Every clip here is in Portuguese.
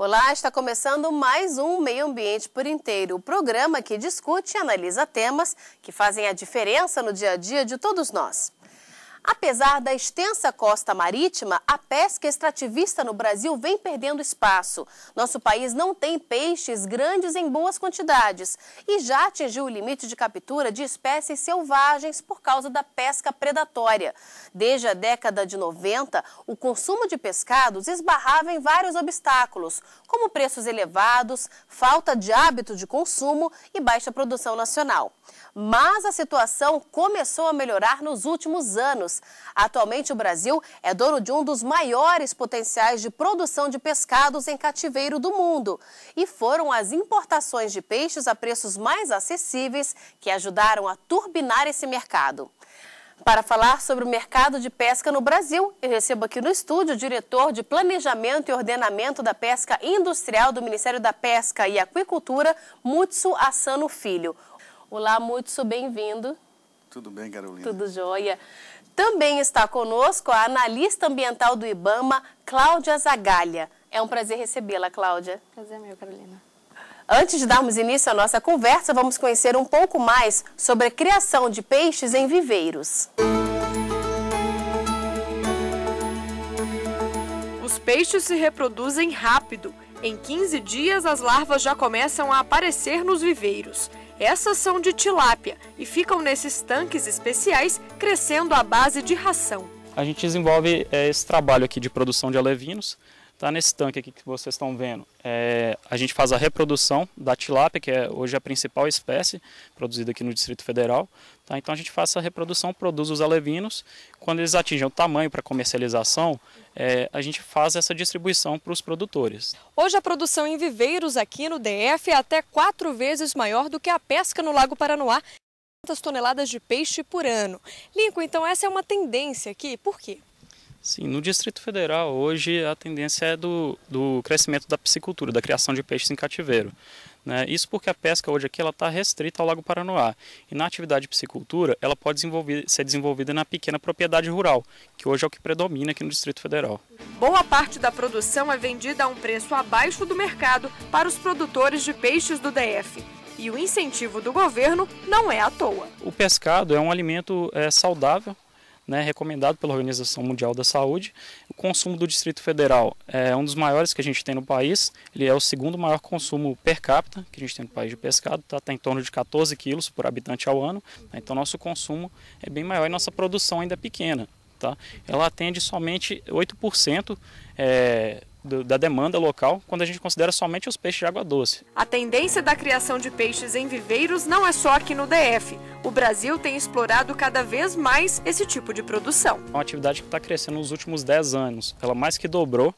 Olá, está começando mais um Meio Ambiente por Inteiro, o programa que discute e analisa temas que fazem a diferença no dia a dia de todos nós. Apesar da extensa costa marítima, a pesca extrativista no Brasil vem perdendo espaço. Nosso país não tem peixes grandes em boas quantidades e já atingiu o limite de captura de espécies selvagens por causa da pesca predatória. Desde a década de 90, o consumo de pescados esbarrava em vários obstáculos, como preços elevados, falta de hábito de consumo e baixa produção nacional. Mas a situação começou a melhorar nos últimos anos. Atualmente, o Brasil é dono de um dos maiores potenciais de produção de pescados em cativeiro do mundo. E foram as importações de peixes a preços mais acessíveis que ajudaram a turbinar esse mercado. Para falar sobre o mercado de pesca no Brasil, eu recebo aqui no estúdio o diretor de Planejamento e Ordenamento da Pesca Industrial do Ministério da Pesca e Aquicultura, Mutsu Assano Filho. Olá, Mutsu, bem-vindo. Tudo bem, Carolina? Tudo jóia. Também está conosco a analista ambiental do IBAMA, Cláudia Zagalha. É um prazer recebê-la, Cláudia. Prazer é meu, Carolina. Antes de darmos início à nossa conversa, vamos conhecer um pouco mais sobre a criação de peixes em viveiros. Os peixes se reproduzem rápido. Em 15 dias, as larvas já começam a aparecer nos viveiros. Essas são de tilápia e ficam nesses tanques especiais crescendo à base de ração. A gente desenvolve é, esse trabalho aqui de produção de alevinos, Tá nesse tanque aqui que vocês estão vendo, é, a gente faz a reprodução da tilápia, que é hoje a principal espécie produzida aqui no Distrito Federal. Tá? Então a gente faz essa reprodução, produz os alevinos. Quando eles atingem o tamanho para comercialização, é, a gente faz essa distribuição para os produtores. Hoje a produção em viveiros aqui no DF é até quatro vezes maior do que a pesca no Lago Paranoá, 500 toneladas de peixe por ano. Lincoln, então essa é uma tendência aqui, por quê? Sim, no Distrito Federal hoje a tendência é do, do crescimento da piscicultura, da criação de peixes em cativeiro. Né? Isso porque a pesca hoje aqui está restrita ao Lago Paranoá. E na atividade de piscicultura, ela pode desenvolver, ser desenvolvida na pequena propriedade rural, que hoje é o que predomina aqui no Distrito Federal. Boa parte da produção é vendida a um preço abaixo do mercado para os produtores de peixes do DF e o incentivo do governo não é à toa. O pescado é um alimento é, saudável, né, recomendado pela Organização Mundial da Saúde. O consumo do Distrito Federal é um dos maiores que a gente tem no país, ele é o segundo maior consumo per capita que a gente tem no país de pescado, está tá em torno de 14 quilos por habitante ao ano, tá? então nosso consumo é bem maior e nossa produção ainda é pequena. Tá? Ela atende somente 8% é, da demanda local quando a gente considera somente os peixes de água doce. A tendência da criação de peixes em viveiros não é só aqui no DF. O Brasil tem explorado cada vez mais esse tipo de produção. É uma atividade que está crescendo nos últimos 10 anos. Ela mais que dobrou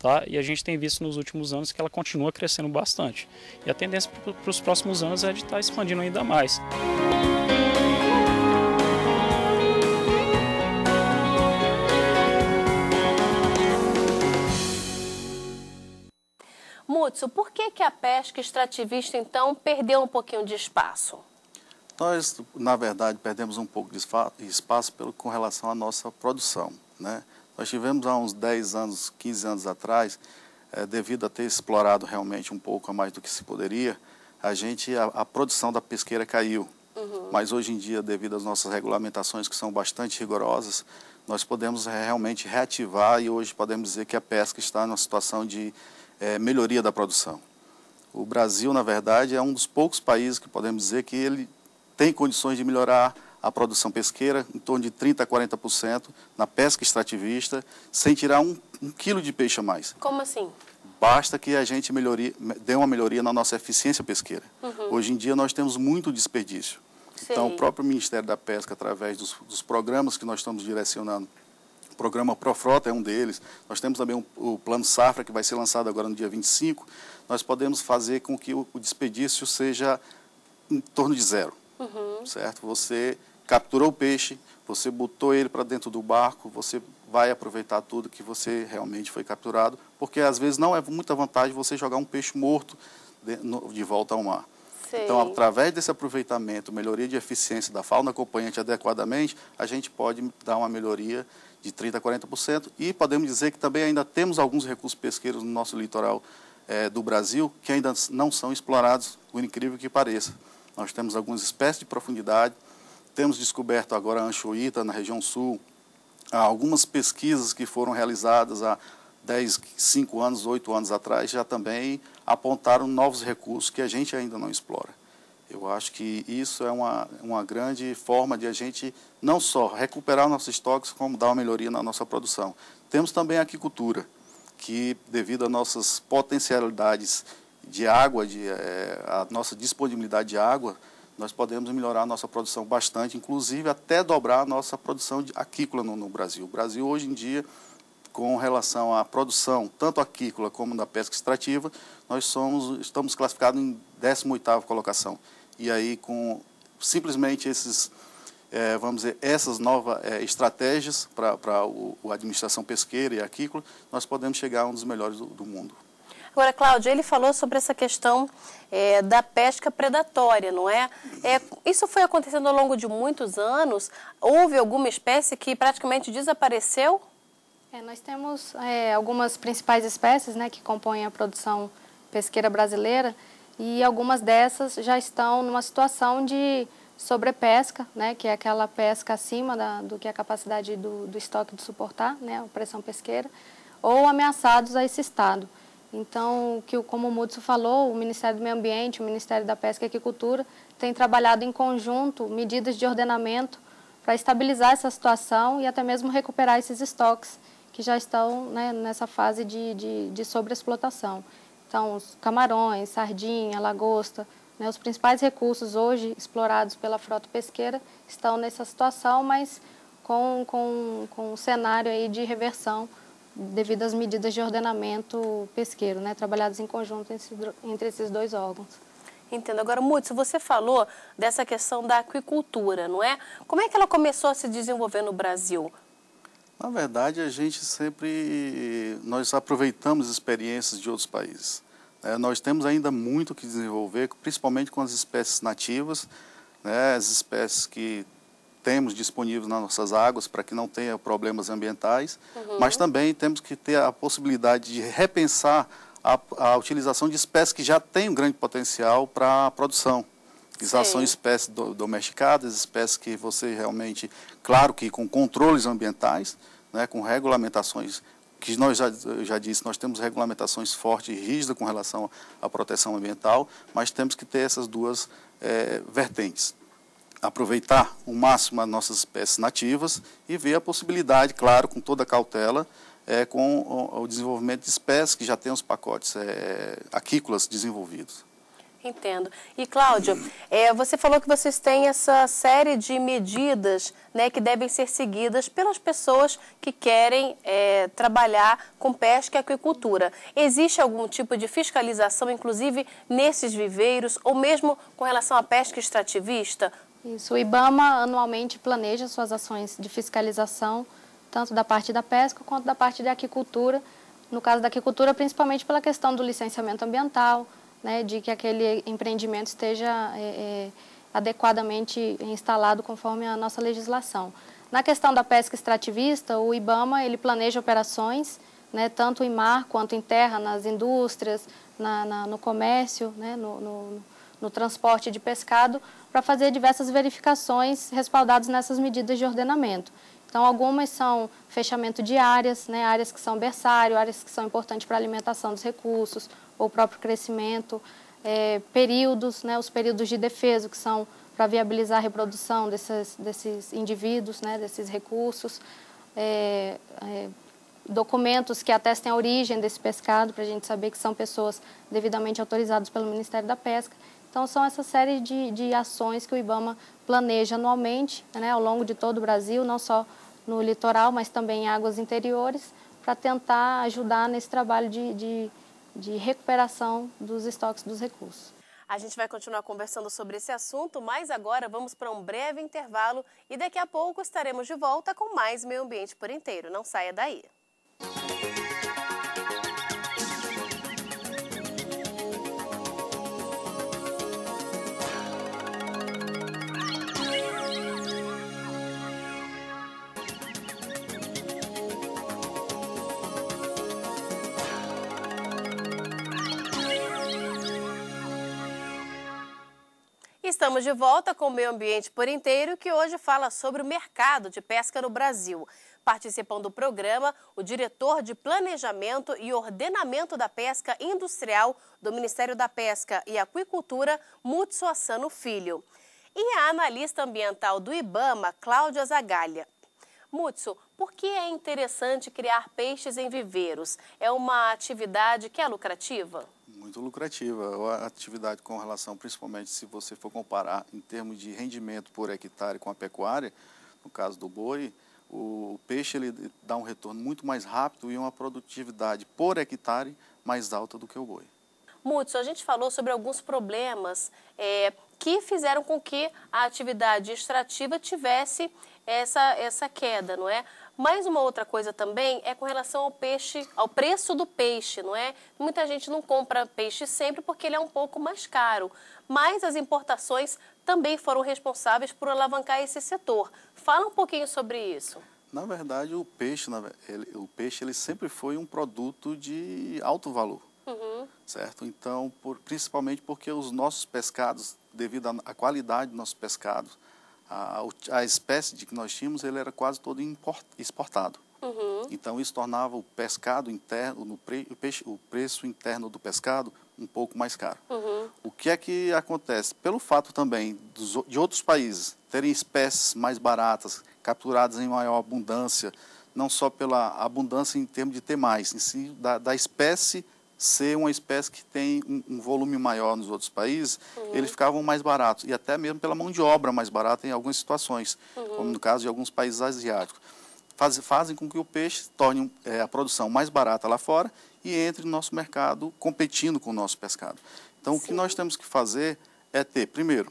Tá? E a gente tem visto nos últimos anos que ela continua crescendo bastante. E a tendência para os próximos anos é de estar tá expandindo ainda mais. Hudson, por que, que a pesca extrativista, então, perdeu um pouquinho de espaço? Nós, na verdade, perdemos um pouco de espaço pelo, com relação à nossa produção. Né? Nós tivemos há uns 10 anos, 15 anos atrás, é, devido a ter explorado realmente um pouco a mais do que se poderia, a gente a, a produção da pesqueira caiu. Uhum. Mas hoje em dia, devido às nossas regulamentações que são bastante rigorosas, nós podemos eh, realmente reativar e hoje podemos dizer que a pesca está numa situação de é, melhoria da produção. O Brasil, na verdade, é um dos poucos países que podemos dizer que ele tem condições de melhorar a produção pesqueira, em torno de 30% a 40% na pesca extrativista, sem tirar um, um quilo de peixe a mais. Como assim? Basta que a gente melhorie, dê uma melhoria na nossa eficiência pesqueira. Uhum. Hoje em dia nós temos muito desperdício. Sim. Então, o próprio Ministério da Pesca, através dos, dos programas que nós estamos direcionando programa Profrota é um deles. Nós temos também um, o Plano Safra, que vai ser lançado agora no dia 25. Nós podemos fazer com que o, o desperdício seja em torno de zero. Uhum. Certo? Você capturou o peixe, você botou ele para dentro do barco, você vai aproveitar tudo que você realmente foi capturado, porque às vezes não é muita vantagem você jogar um peixe morto de, no, de volta ao mar. Então, através desse aproveitamento, melhoria de eficiência da fauna acompanhante adequadamente, a gente pode dar uma melhoria de 30% a 40%, e podemos dizer que também ainda temos alguns recursos pesqueiros no nosso litoral é, do Brasil que ainda não são explorados, por incrível que pareça. Nós temos algumas espécies de profundidade, temos descoberto agora a anchoita na região sul, há algumas pesquisas que foram realizadas há 10, 5 anos, 8 anos atrás, já também apontaram novos recursos que a gente ainda não explora. Eu acho que isso é uma, uma grande forma de a gente não só recuperar nossos estoques, como dar uma melhoria na nossa produção. Temos também a aquicultura, que devido às nossas potencialidades de água, de, é, a nossa disponibilidade de água, nós podemos melhorar a nossa produção bastante, inclusive até dobrar a nossa produção de aquícola no, no Brasil. O Brasil, hoje em dia, com relação à produção, tanto aquícola como da pesca extrativa, nós somos, estamos classificados em 18ª colocação. E aí, com simplesmente esses, é, vamos dizer, essas novas é, estratégias para a administração pesqueira e aquícola, nós podemos chegar a um dos melhores do, do mundo. Agora, Cláudio, ele falou sobre essa questão é, da pesca predatória, não é? é? Isso foi acontecendo ao longo de muitos anos? Houve alguma espécie que praticamente desapareceu? É, nós temos é, algumas principais espécies né, que compõem a produção pesqueira brasileira e algumas dessas já estão numa situação de sobrepesca, né, que é aquela pesca acima da, do que a capacidade do, do estoque de suportar, né, a pressão pesqueira, ou ameaçados a esse estado. Então, que, como o Mudso falou, o Ministério do Meio Ambiente, o Ministério da Pesca e Agricultura tem trabalhado em conjunto medidas de ordenamento para estabilizar essa situação e até mesmo recuperar esses estoques que já estão né, nessa fase de, de, de sobreexplotação. Então, os camarões, sardinha, lagosta, né, os principais recursos hoje explorados pela frota pesqueira estão nessa situação, mas com, com, com um cenário aí de reversão devido às medidas de ordenamento pesqueiro, né, trabalhadas em conjunto entre esses dois órgãos. Entendo. Agora, Mutz, você falou dessa questão da aquicultura, não é? Como é que ela começou a se desenvolver no Brasil? Na verdade, a gente sempre nós aproveitamos experiências de outros países. É, nós temos ainda muito que desenvolver, principalmente com as espécies nativas, né, as espécies que temos disponíveis nas nossas águas para que não tenha problemas ambientais, uhum. mas também temos que ter a possibilidade de repensar a, a utilização de espécies que já têm um grande potencial para a produção. Exação espécies do, domesticadas, espécies que você realmente, claro que com controles ambientais, né, com regulamentações que nós já, já disse, nós temos regulamentações fortes e rígidas com relação à proteção ambiental, mas temos que ter essas duas é, vertentes. Aproveitar o máximo as nossas espécies nativas e ver a possibilidade, claro, com toda cautela, é, com o, o, desenvolvimento de espécies que já têm os pacotes é, aquícolas desenvolvidos. Entendo. E, Cláudio, é, você falou que vocês têm essa série de medidas né, que devem ser seguidas pelas pessoas que querem é, trabalhar com pesca e aquicultura. Existe algum tipo de fiscalização, inclusive, nesses viveiros, ou mesmo com relação à pesca extrativista? Isso. O IBAMA anualmente planeja suas ações de fiscalização, tanto da parte da pesca quanto da parte da aquicultura. No caso da aquicultura, principalmente pela questão do licenciamento ambiental, né, de que aquele empreendimento esteja é, é, adequadamente instalado conforme a nossa legislação. Na questão da pesca extrativista, o IBAMA ele planeja operações, né, tanto em mar quanto em terra, nas indústrias, na, na, no comércio, né, no, no, no transporte de pescado, para fazer diversas verificações respaldadas nessas medidas de ordenamento. Então, algumas são fechamento de áreas, né, áreas que são berçário, áreas que são importantes para a alimentação dos recursos, ou o próprio crescimento, é, períodos, né, os períodos de defesa, que são para viabilizar a reprodução desses, desses indivíduos, né, desses recursos, é, é, documentos que atestem a origem desse pescado, para a gente saber que são pessoas devidamente autorizadas pelo Ministério da Pesca. Então, são essa série de, de ações que o IBAMA planeja anualmente, né, ao longo de todo o Brasil, não só no litoral, mas também em águas interiores, para tentar ajudar nesse trabalho de, de, de recuperação dos estoques dos recursos. A gente vai continuar conversando sobre esse assunto, mas agora vamos para um breve intervalo e daqui a pouco estaremos de volta com mais Meio Ambiente por Inteiro. Não saia daí. Estamos de volta com o Meio Ambiente por Inteiro, que hoje fala sobre o mercado de pesca no Brasil. Participando do programa o diretor de Planejamento e Ordenamento da Pesca Industrial do Ministério da Pesca e Aquicultura, Mutsu Assano Filho. E a analista ambiental do IBAMA, Cláudia Zagalha. Mutsu, por que é interessante criar peixes em viveiros? É uma atividade que é lucrativa? muito lucrativa. A atividade com relação, principalmente se você for comparar em termos de rendimento por hectare com a pecuária, no caso do boi, o peixe ele dá um retorno muito mais rápido e uma produtividade por hectare mais alta do que o boi. Múcio, a gente falou sobre alguns problemas é, que fizeram com que a atividade extrativa tivesse essa, essa queda, não é? Mais uma outra coisa também é com relação ao peixe, ao preço do peixe, não é? Muita gente não compra peixe sempre porque ele é um pouco mais caro, mas as importações também foram responsáveis por alavancar esse setor. Fala um pouquinho sobre isso. Na verdade, o peixe, ele, o peixe ele sempre foi um produto de alto valor, uhum. certo? Então, por, principalmente porque os nossos pescados, devido à qualidade dos nossos pescados, a, a espécie de que nós tínhamos ele era quase todo import, exportado. Uhum. Então isso tornava o pescado interno, no pre, o, peixe, o preço interno do pescado um pouco mais caro. Uhum. O que é que acontece? Pelo fato também dos, de outros países terem espécies mais baratas, capturadas em maior abundância, não só pela abundância em termos de ter mais, em si da, da espécie ser uma espécie que tem um, um volume maior nos outros países, uhum. eles ficavam mais baratos. E até mesmo pela mão de obra mais barata em algumas situações, uhum. como no caso de alguns países asiáticos. Faz, fazem com que o peixe torne é, a produção mais barata lá fora e entre no nosso mercado competindo com o nosso pescado. Então, Sim. o que nós temos que fazer é ter, primeiro,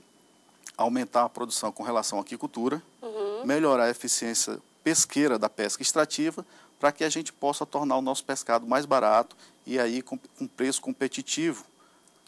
aumentar a produção com relação à aquicultura, uhum. melhorar a eficiência pesqueira da pesca extrativa, para que a gente possa tornar o nosso pescado mais barato e aí com, com preço competitivo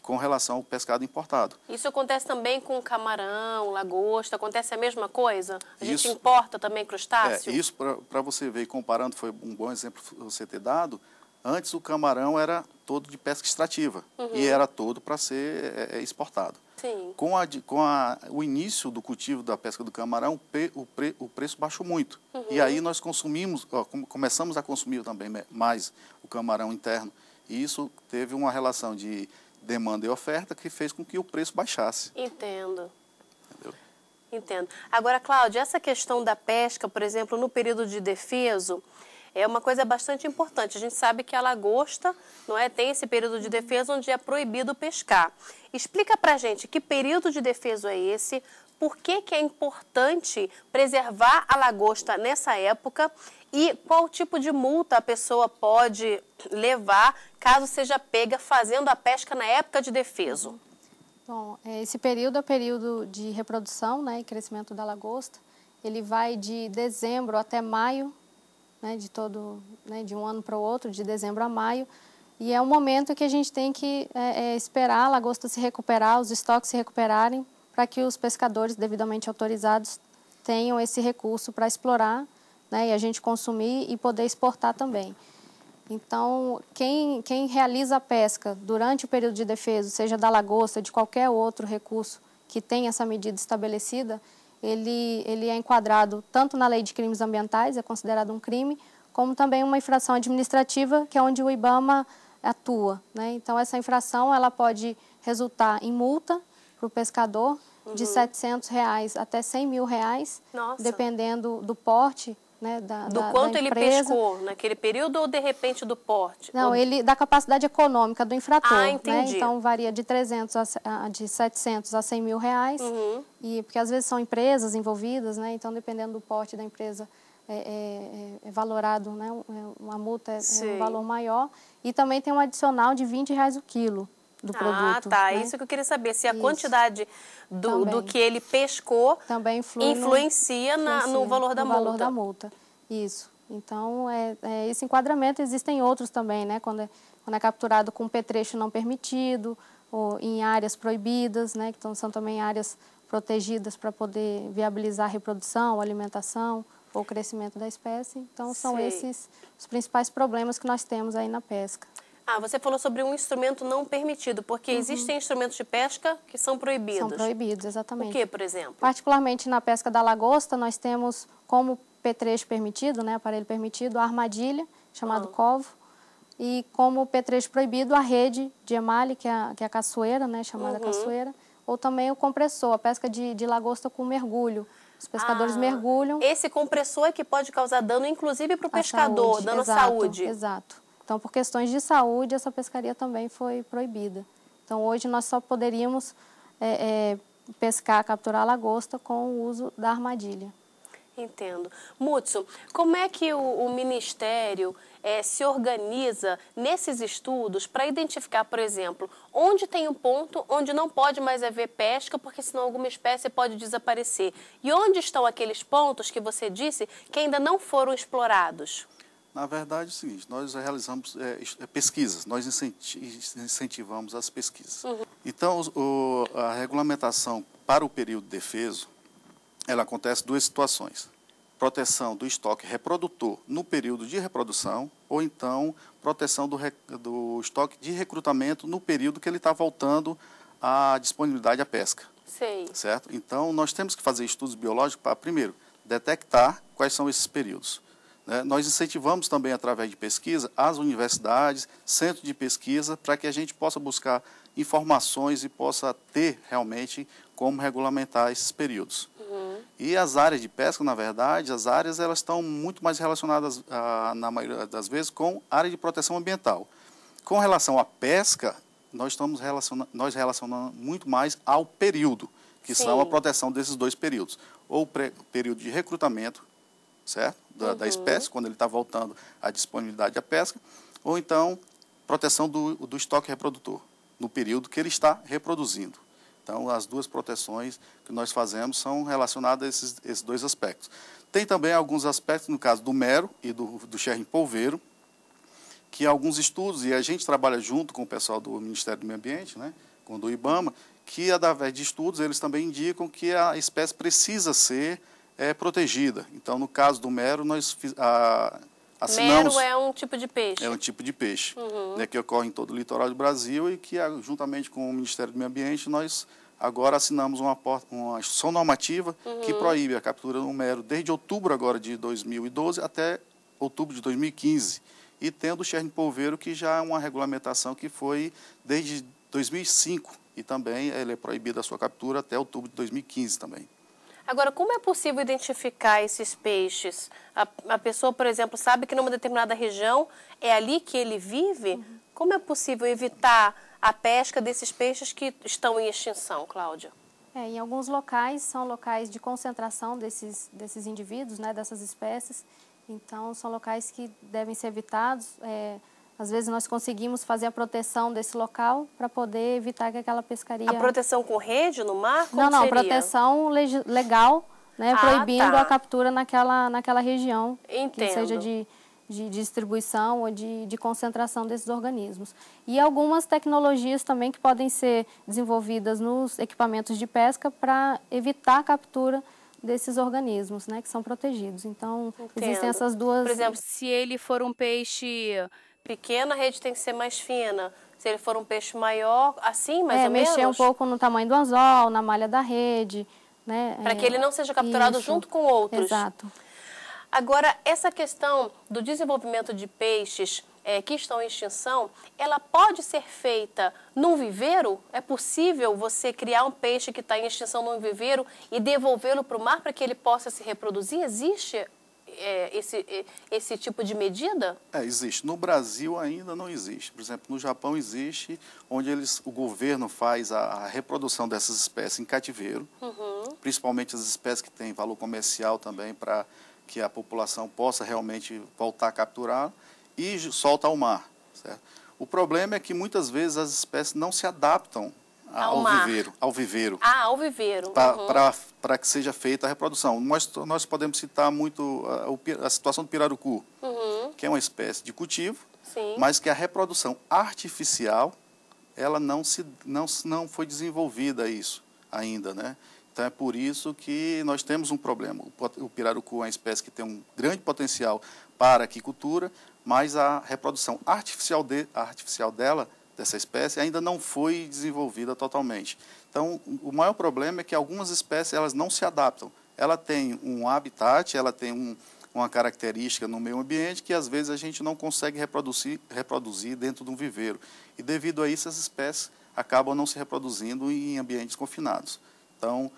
com relação ao pescado importado. Isso acontece também com camarão, lagosta, acontece a mesma coisa? A isso, gente importa também crustáceo? É, isso, para você ver, comparando, foi um bom exemplo você ter dado, antes o camarão era todo de pesca extrativa uhum. e era todo para ser é, é exportado. Sim. Com, a, com a, o início do cultivo da pesca do camarão, o, pre, o preço baixou muito. Uhum. E aí nós consumimos, ó, começamos a consumir também mais o camarão interno. E isso teve uma relação de demanda e oferta que fez com que o preço baixasse. Entendo. Entendeu? Entendo. Agora, Cláudia, essa questão da pesca, por exemplo, no período de defeso, é uma coisa bastante importante. A gente sabe que a lagosta não é, tem esse período de defesa onde é proibido pescar. Explica para gente que período de defesa é esse, por que, que é importante preservar a lagosta nessa época e qual tipo de multa a pessoa pode levar caso seja pega fazendo a pesca na época de defeso? Bom, é, esse período é o período de reprodução né, e crescimento da lagosta. Ele vai de dezembro até maio né, de todo, né, de um ano para o outro, de dezembro a maio. E é um momento que a gente tem que é, é, esperar a lagosta se recuperar, os estoques se recuperarem, para que os pescadores devidamente autorizados tenham esse recurso para explorar né, e a gente consumir e poder exportar também. Então, quem, quem realiza a pesca durante o período de defesa, seja da lagosta, de qualquer outro recurso que tenha essa medida estabelecida, ele, ele é enquadrado tanto na lei de crimes ambientais, é considerado um crime, como também uma infração administrativa, que é onde o IBAMA atua. Né? Então, essa infração ela pode resultar em multa para o pescador uhum. de 700 reais até 100 mil reais, dependendo do porte né, da, do da, quanto da ele pescou naquele período ou de repente do porte? Não, ou... ele da capacidade econômica do infrator. Ah, né? entendi. Né? Então varia de 300 a, de 700 a 100 mil reais. Uhum. E porque às vezes são empresas envolvidas, né? Então dependendo do porte da empresa é, é, é, é valorado, né? É, uma multa é, é um valor maior. E também tem um adicional de 20 reais o quilo do ah, produto. Ah, tá. Né? Isso que eu queria saber, se a isso. quantidade do, do, que ele pescou também influi influencia, no, influencia, no, valor da no multa. valor da multa. Isso. Então, é, é, esse enquadramento existem outros também, né? Quando é, quando é capturado com petrecho não permitido, ou em áreas proibidas, né? Então, são também áreas protegidas para poder viabilizar a reprodução, alimentação ou crescimento da espécie. Então, são esses os principais problemas que nós temos aí na pesca. Ah, você falou sobre um instrumento não permitido, porque uhum. existem instrumentos de pesca que são proibidos. São proibidos, exatamente. O que, por exemplo? Particularmente na pesca da lagosta, nós temos como P3 permitido, né, aparelho permitido, a armadilha, chamado ah. covo, e como P3 proibido, a rede de emale, que é a, que é a caçoeira, né, chamada uhum. caçoeira, ou também o compressor, a pesca de, de lagosta com mergulho. Os pescadores ah, mergulham. Esse compressor é que pode causar dano, inclusive para o pescador, saúde, dano exato, à saúde. Exato. Então, por questões de saúde, essa pescaria também foi proibida. Então, hoje nós só poderíamos é, é, pescar, capturar lagosta com o uso da armadilha. Entendo. Mutsu, como é que o, o Ministério é, se organiza nesses estudos para identificar, por exemplo, onde tem um ponto onde não pode mais haver pesca, porque senão alguma espécie pode desaparecer? E onde estão aqueles pontos que você disse que ainda não foram explorados? Na verdade, é o seguinte: nós realizamos é, é pesquisas, nós incentivamos as pesquisas. Uhum. Então, o, a regulamentação para o período defeso, ela acontece em duas situações: proteção do estoque reprodutor no período de reprodução, ou então proteção do, do estoque de recrutamento no período que ele está voltando à disponibilidade à pesca. Sei. Certo? Então, nós temos que fazer estudos biológicos para, primeiro, detectar quais são esses períodos. Né, nós incentivamos também, através de pesquisa, as universidades, centros de pesquisa, para que a gente possa buscar informações e possa ter realmente como regulamentar esses períodos. Uhum. E as áreas de pesca, na verdade, as áreas elas estão muito mais relacionadas, ah, na maioria das vezes, com área de proteção ambiental. Com relação à pesca, nós estamos relacionando nós relacionando muito mais ao período, que Sim. são a proteção desses dois períodos, ou período de recrutamento certo? Da, uhum. da espécie, quando ele está voltando à disponibilidade da pesca, ou então proteção do, do estoque reprodutor, no período que ele está reproduzindo. Então, as duas proteções que nós fazemos são relacionadas a esses, esses dois aspectos. Tem também alguns aspectos, no caso do mero e do, do xerrim polveiro, que alguns estudos, e a gente trabalha junto com o pessoal do Ministério do Meio Ambiente, né, com o do IBAMA, que através de estudos eles também indicam que a espécie precisa ser é protegida. Então, no caso do mero, nós a, assinamos... Mero é um tipo de peixe? É um tipo de peixe, uhum. né, que ocorre em todo o litoral do Brasil e que, juntamente com o Ministério do Meio Ambiente, nós agora assinamos uma, uma instrução normativa uhum. que proíbe a captura do mero desde outubro agora de 2012 até outubro de 2015. E tendo o cherne polveiro, que já é uma regulamentação que foi desde 2005 e também ele é proibida a sua captura até outubro de 2015 também. Agora, como é possível identificar esses peixes? A, a, pessoa, por exemplo, sabe que numa determinada região é ali que ele vive? Uhum. Como é possível evitar a pesca desses peixes que estão em extinção, Cláudia? É, em alguns locais são locais de concentração desses, desses indivíduos, né, dessas espécies. Então, são locais que devem ser evitados. É, às vezes nós conseguimos fazer a proteção desse local para poder evitar que aquela pescaria... A proteção com rede no mar? Como não, não, seria? proteção legal, né, ah, proibindo tá. a captura naquela, naquela região, Entendo. que seja de, de distribuição ou de, de concentração desses organismos. E algumas tecnologias também que podem ser desenvolvidas nos equipamentos de pesca para evitar a captura desses organismos, né, que são protegidos. Então, Entendo. existem essas duas... Por exemplo, se ele for um peixe pequeno, a rede tem que ser mais fina. Se ele for um peixe maior, assim mais é, ou mexer É, mexer um pouco no tamanho do anzol, na malha da rede, né? Para é, que ele é, não seja capturado isso, junto com outros. Exato. Agora, essa questão do desenvolvimento de peixes é, que estão em extinção, ela pode ser feita num viveiro? É possível você criar um peixe que está em extinção num viveiro e devolvê-lo para o mar para que ele possa se reproduzir? Existe é, esse, é, esse tipo de medida? É, existe. No Brasil ainda não existe. Por exemplo, no Japão existe, onde eles, o governo faz a, a reprodução dessas espécies em cativeiro, uhum. principalmente as espécies que têm valor comercial também, para que a população possa realmente voltar a capturar, e solta ao mar. Certo? O problema é que muitas vezes as espécies não se adaptam ah, ao, ao viveiro. Ao viveiro. Ah, ao viveiro. Para uhum. que seja feita a reprodução. Nós, nós podemos citar muito ah, a, a situação do pirarucu, uhum. que é uma espécie de cultivo, Sim. mas que a reprodução artificial ela não, se, não, não foi desenvolvida isso ainda, né? Então é por isso que nós temos um problema. O pirarucu é uma espécie que tem um grande potencial para a aquicultura, mas a reprodução artificial, de, artificial dela dessa espécie ainda não foi desenvolvida totalmente. Então, o maior problema é que algumas espécies elas não se adaptam. Ela tem um habitat, ela tem um, uma característica no meio ambiente que às vezes a gente não consegue reproduzir, reproduzir dentro de um viveiro. E devido a isso, as espécies acabam não se reproduzindo em ambientes confinados. Então,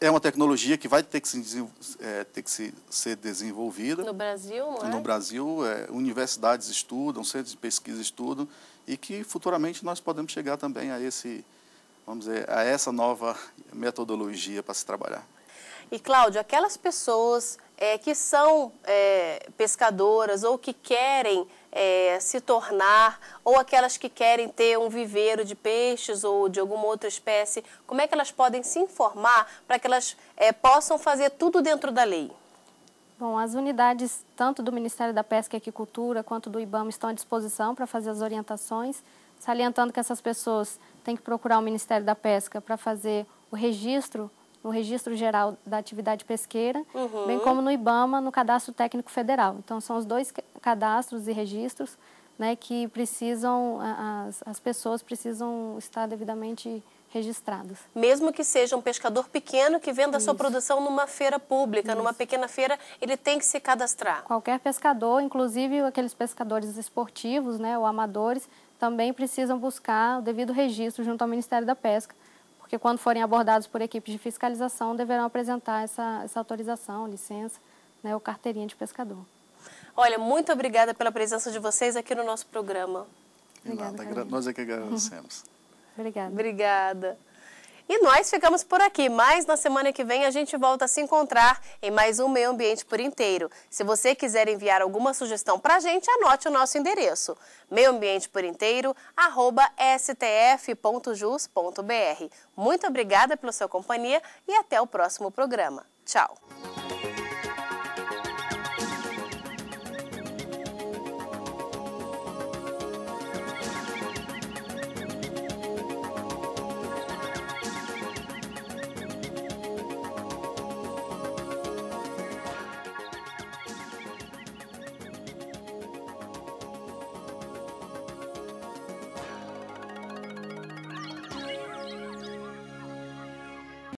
é uma tecnologia que vai ter que, se, é, ter que se, ser desenvolvida. No Brasil, não é? No Brasil, é, universidades estudam, centros de pesquisa estudam, e que futuramente nós podemos chegar também a esse, vamos dizer, a essa nova metodologia para se trabalhar. E, Cláudio, aquelas pessoas é, que são é, pescadoras ou que querem é, se tornar, ou aquelas que querem ter um viveiro de peixes ou de alguma outra espécie, como é que elas podem se informar para que elas é, possam fazer tudo dentro da lei? Bom, as unidades tanto do Ministério da Pesca e Aquicultura quanto do IBAMA estão à disposição para fazer as orientações, salientando que essas pessoas têm que procurar o Ministério da Pesca para fazer o registro no Registro Geral da Atividade Pesqueira, uhum. bem como no IBAMA, no Cadastro Técnico Federal. Então, são os dois cadastros e registros né, que precisam, as, as pessoas precisam estar devidamente registradas. Mesmo que seja um pescador pequeno que venda Isso. sua produção numa feira pública, Isso. numa pequena feira, ele tem que se cadastrar. Qualquer pescador, inclusive aqueles pescadores esportivos né, ou amadores, também precisam buscar o devido registro junto ao Ministério da Pesca porque quando forem abordados por equipes de fiscalização, deverão apresentar essa, essa autorização, licença, né, ou carteirinha de pescador. Olha, muito obrigada pela presença de vocês aqui no nosso programa. Obrigada, Nada, nós é que agradecemos. Obrigada. Obrigada. E nós ficamos por aqui, mas na semana que vem a gente volta a se encontrar em mais um Meio Ambiente por Inteiro. Se você quiser enviar alguma sugestão para a gente, anote o nosso endereço: meioambienteporinteiro@stf.jus.br. Muito obrigada pela sua companhia e até o próximo programa. Tchau.